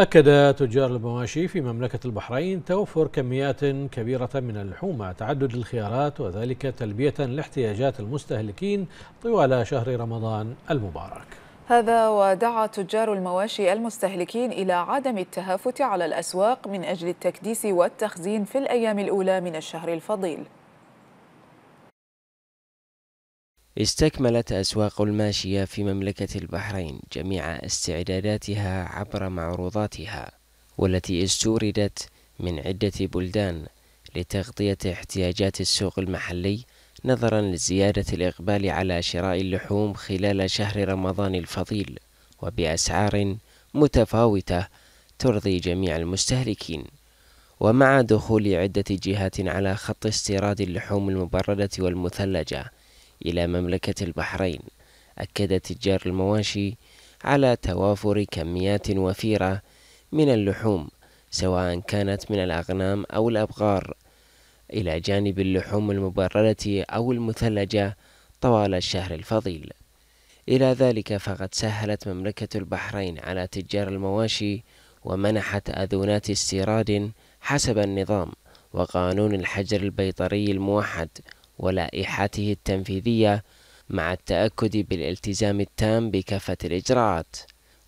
أكد تجار المواشي في مملكة البحرين توفر كميات كبيرة من اللحوم تعدد الخيارات وذلك تلبية لاحتياجات المستهلكين طوال شهر رمضان المبارك هذا ودعا تجار المواشي المستهلكين إلى عدم التهافت على الأسواق من أجل التكديس والتخزين في الأيام الأولى من الشهر الفضيل استكملت أسواق الماشية في مملكة البحرين جميع استعداداتها عبر معروضاتها والتي استوردت من عدة بلدان لتغطية احتياجات السوق المحلي نظرا لزيادة الإقبال على شراء اللحوم خلال شهر رمضان الفضيل وبأسعار متفاوتة ترضي جميع المستهلكين ومع دخول عدة جهات على خط استيراد اللحوم المبردة والمثلجة إلى مملكة البحرين أكد تجار المواشي على توافر كميات وفيرة من اللحوم سواء كانت من الأغنام أو الأبقار إلى جانب اللحوم المبردة أو المثلجة طوال الشهر الفضيل إلى ذلك فقد سهلت مملكة البحرين على تجار المواشي ومنحت أذونات استيراد حسب النظام وقانون الحجر البيطري الموحد ولائحته التنفيذية مع التأكد بالالتزام التام بكافة الإجراءات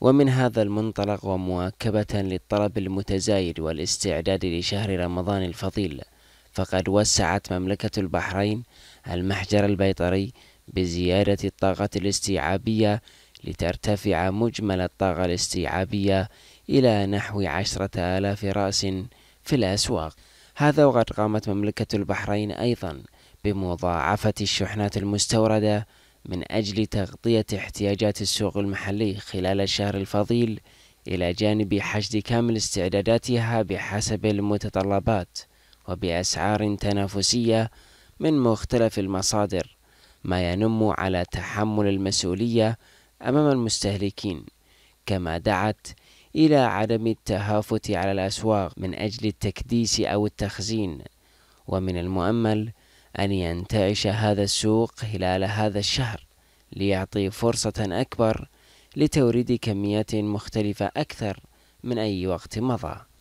ومن هذا المنطلق ومواكبة للطلب المتزايد والاستعداد لشهر رمضان الفضيل فقد وسعت مملكة البحرين المحجر البيطري بزيادة الطاقة الاستيعابية لترتفع مجمل الطاقة الاستيعابية إلى نحو عشرة آلاف رأس في الأسواق هذا وقد قامت مملكة البحرين أيضا بمضاعفة الشحنات المستوردة من أجل تغطية احتياجات السوق المحلي خلال الشهر الفضيل إلى جانب حشد كامل استعداداتها بحسب المتطلبات وبأسعار تنافسية من مختلف المصادر ما ينم على تحمل المسؤولية أمام المستهلكين كما دعت إلى عدم التهافت على الأسواق من أجل التكديس أو التخزين ومن المؤمل أن ينتعش هذا السوق خلال هذا الشهر ليعطي فرصة أكبر لتوريد كميات مختلفة أكثر من أي وقت مضى